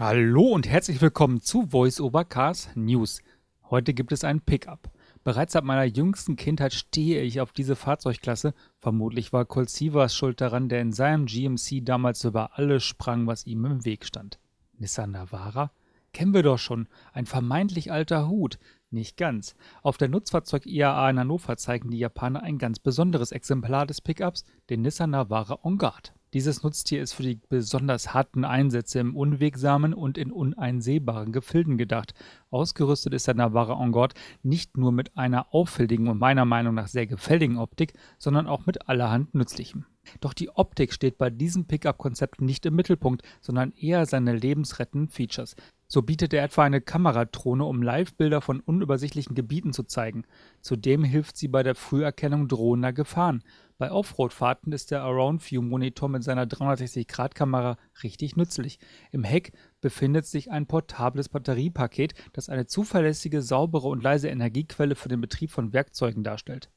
Hallo und herzlich willkommen zu VoiceOver Cars News. Heute gibt es ein Pickup. Bereits ab meiner jüngsten Kindheit stehe ich auf diese Fahrzeugklasse. Vermutlich war Colt schuld daran, der in seinem GMC damals über alles sprang, was ihm im Weg stand. Nissan Navara? Kennen wir doch schon. Ein vermeintlich alter Hut. Nicht ganz. Auf der Nutzfahrzeug IAA in Hannover zeigen die Japaner ein ganz besonderes Exemplar des Pickups, den Nissan Navara On Guard. Dieses Nutztier ist für die besonders harten Einsätze im unwegsamen und in uneinsehbaren Gefilden gedacht. Ausgerüstet ist der Navarre Angott nicht nur mit einer auffälligen und meiner Meinung nach sehr gefälligen Optik, sondern auch mit allerhand Nützlichem. Doch die Optik steht bei diesem Pickup-Konzept nicht im Mittelpunkt, sondern eher seine lebensrettenden Features. So bietet er etwa eine Kameradrohne, um Live-Bilder von unübersichtlichen Gebieten zu zeigen. Zudem hilft sie bei der Früherkennung drohender Gefahren. Bei Offroad-Fahrten ist der Around-View-Monitor mit seiner 360-Grad-Kamera richtig nützlich. Im Heck befindet sich ein portables Batteriepaket, das eine zuverlässige, saubere und leise Energiequelle für den Betrieb von Werkzeugen darstellt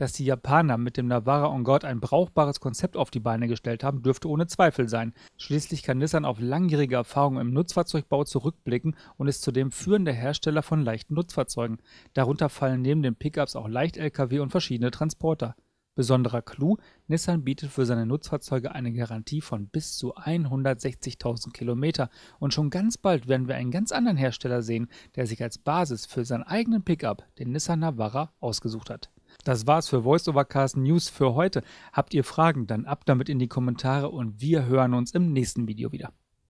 dass die Japaner mit dem Navara on Guard ein brauchbares Konzept auf die Beine gestellt haben, dürfte ohne Zweifel sein. Schließlich kann Nissan auf langjährige Erfahrungen im Nutzfahrzeugbau zurückblicken und ist zudem führender Hersteller von leichten Nutzfahrzeugen. Darunter fallen neben den Pickups auch Leicht-Lkw und verschiedene Transporter. Besonderer Clou: Nissan bietet für seine Nutzfahrzeuge eine Garantie von bis zu 160.000 Kilometer. Und schon ganz bald werden wir einen ganz anderen Hersteller sehen, der sich als Basis für seinen eigenen Pickup, den Nissan Navara, ausgesucht hat. Das war's für VoiceOvercast News für heute. Habt ihr Fragen, dann ab damit in die Kommentare und wir hören uns im nächsten Video wieder.